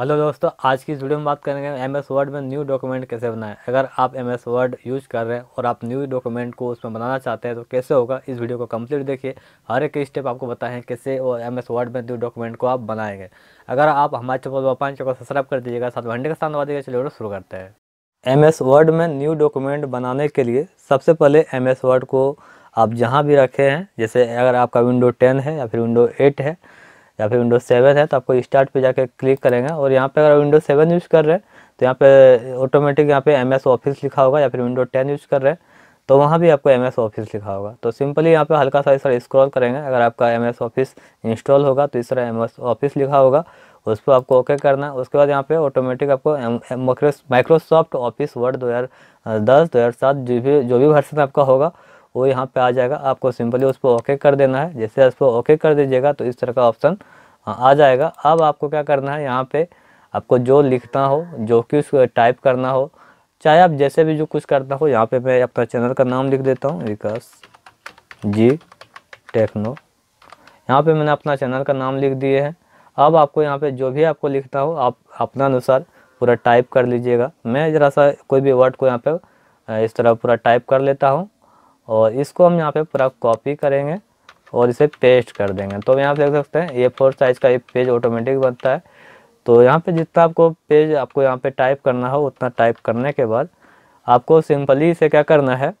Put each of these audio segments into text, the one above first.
hello दोस्तों आज की इस वीडियो में बात करेंगे एम एस वर्ड में न्यू डॉक्यूमेंट कैसे बनाएं अगर आप एम एस वर्ड यूज कर रहे हैं और आप न्यू डॉक्यूमेंट को उसमें बनाना चाहते हैं तो कैसे होगा इस वीडियो को कंप्लीट देखिए हर एक स्टेप आपको बताएं कैसे और एम एस वर्ड में न्यू डॉक्यूमेंट को आप बनाएंगे अगर आप हमारे चैनल पाँच चौक सब्सक्राइब कर दीजिएगा साथ घंटे का स्थान दबा दीजिएगा चलिए शुरू करते हैं एम एस वर्ड में न्यू डॉक्यूमेंट बनाने के लिए सबसे पहले एम एस वर्ड को आप जहाँ भी रखे हैं जैसे अगर आपका विंडो टेन है या फिर विंडो एट है या फिर विंडोज़ सेवन है तो आपको स्टार्ट पे जाके क्लिक करेंगे और यहाँ पे अगर विंडोज़ सेवन यूज़ कर रहे हैं तो यहाँ पे ऑटोमेटिक यहाँ पे एम एस ऑफिस लिखा होगा या फिर विंडो टेन यूज़ कर रहे हैं तो वहाँ भी आपको एम एस ऑफिस लिखा होगा तो सिंपली यहाँ पे हल्का सा इस तरह स्क्रॉल करेंगे अगर आपका एम एस ऑफिस इंस्टॉल होगा तो इस तरह एम एस ऑफिस लिखा होगा उस पर आपको ओके करना है उसके बाद यहाँ पे ऑटोमेटिक आपको माइक्रोसॉफ्ट ऑफिस वर्ड दो हज़ार दस दो हज़ार सात जो भी जो भी वर्सन आपका होगा वो यहाँ पे आ जाएगा आपको सिंपली उस पर ओके कर देना है जैसे उस पर ओके कर दीजिएगा तो इस तरह का ऑप्शन हाँ आ जाएगा अब आपको क्या करना है यहाँ पे आपको जो लिखना हो जो कि उसको टाइप करना हो चाहे आप जैसे भी जो कुछ करना हो यहाँ पे मैं अपना चैनल का नाम लिख देता हूँ विकास जी टेक्नो यहाँ पे मैंने अपना चैनल का नाम लिख दिए हैं अब आपको यहाँ पे जो भी आपको लिखना हो आप अपना अनुसार पूरा टाइप कर लीजिएगा मैं ज़रा सा कोई भी वर्ड को यहाँ पे इस तरह पूरा टाइप कर लेता हूँ और इसको हम यहाँ पे पूरा कॉपी करेंगे और इसे पेस्ट कर देंगे तो यहाँ पे देख सकते हैं ये फोर साइज का एक पेज ऑटोमेटिक बनता है तो यहाँ पे जितना आपको पेज आपको यहाँ पे टाइप करना हो उतना टाइप करने के बाद आपको सिंपली इसे क्या करना है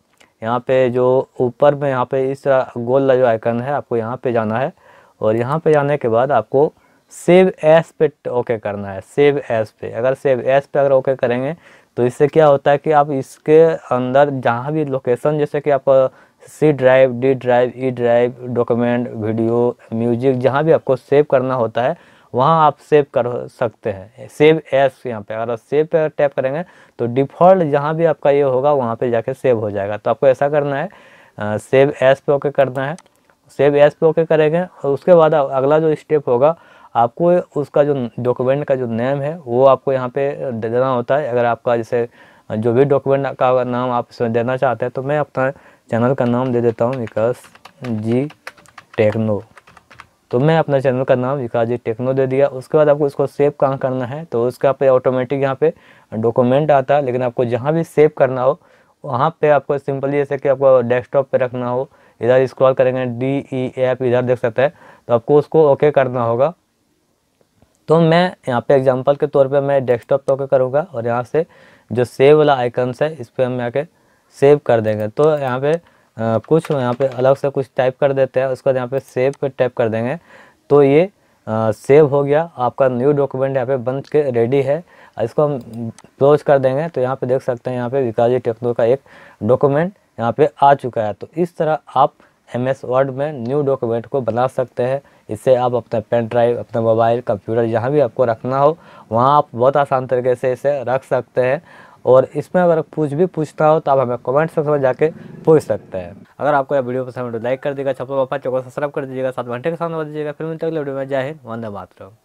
यहाँ पे जो ऊपर में यहाँ पे इस गोल जो आइकन है आपको यहाँ पे जाना है और यहाँ पे जाने के बाद आपको सेव एस पे ओके करना है सेव एस पे अगर सेव एस पे अगर ओके करेंगे तो इससे क्या होता है कि आप इसके अंदर जहाँ भी लोकेशन जैसे कि आप C drive D drive E drive document video music जहाँ भी आपको सेव करना होता है वहाँ आप सेव कर सकते हैं सेव एस यहाँ पे अगर सेव पे टैप करेंगे तो डिफ़ॉल्ट जहाँ भी आपका ये होगा वहाँ पे जाके सेव हो जाएगा तो आपको ऐसा करना है सेव एस पे ओके करना है सेव एस पे ओके करेंगे और उसके बाद अगला जो स्टेप होगा आपको उसका जो डॉक्यूमेंट का जो नेम है वो आपको यहाँ पे देना होता है अगर आपका जैसे जो भी डॉक्यूमेंट का नाम आप इसमें देना चाहते हैं तो मैं अपना चैनल का नाम दे देता हूँ विकास जी टेक्नो तो मैं अपना चैनल का नाम विकास जी टेक्नो दे दिया उसके बाद आपको इसको सेव कहाँ करना है तो उसके पे ऑटोमेटिक यहाँ पे डॉक्यूमेंट आता है लेकिन आपको जहाँ भी सेव करना हो वहाँ पे आपको सिंपली जैसे कि आपको डेस्कटॉप पे रखना हो इधर स्क्रॉल करेंगे डी ई एप इधर देख सकते हैं तो आपको उसको ओके करना होगा तो मैं यहाँ पे एग्जाम्पल के तौर पर मैं डेस्कटॉप पर ओके करूँगा और यहाँ से जो सेव वाला आइकन्स है इस पर हम आके सेव कर देंगे तो यहाँ पे आ, कुछ यहाँ पे अलग से कुछ टाइप कर देते हैं उसके बाद यहाँ पे सेव पे टाइप कर देंगे तो ये आ, सेव हो गया आपका न्यू डॉक्यूमेंट यहाँ पे बन के रेडी है इसको हम क्लोज कर देंगे तो यहाँ पे देख सकते हैं यहाँ पे विकाजी टेक्नो का एक डॉक्यूमेंट यहाँ पे आ चुका है तो इस तरह आप एम एस वर्ड में न्यू डॉक्यूमेंट को बना सकते हैं इससे आप अपना पेन ड्राइव अपना मोबाइल कंप्यूटर जहाँ भी आपको रखना हो वहाँ आप बहुत आसान तरीके से इसे रख सकते हैं और इसमें अगर पूछ भी पूछता हो तो आप हमें कमेंट सेक्शन में जाके पूछ सकते हैं अगर आपको यह वीडियो पसंद है तो लाइक कर देगा छपो पापा चौको सब्सक्राइब कर दीजिएगा साथ घंटे के साथ बज दीजिएगा फिर मिलते अगले वीडियो में जय हिंद वंदे मातरम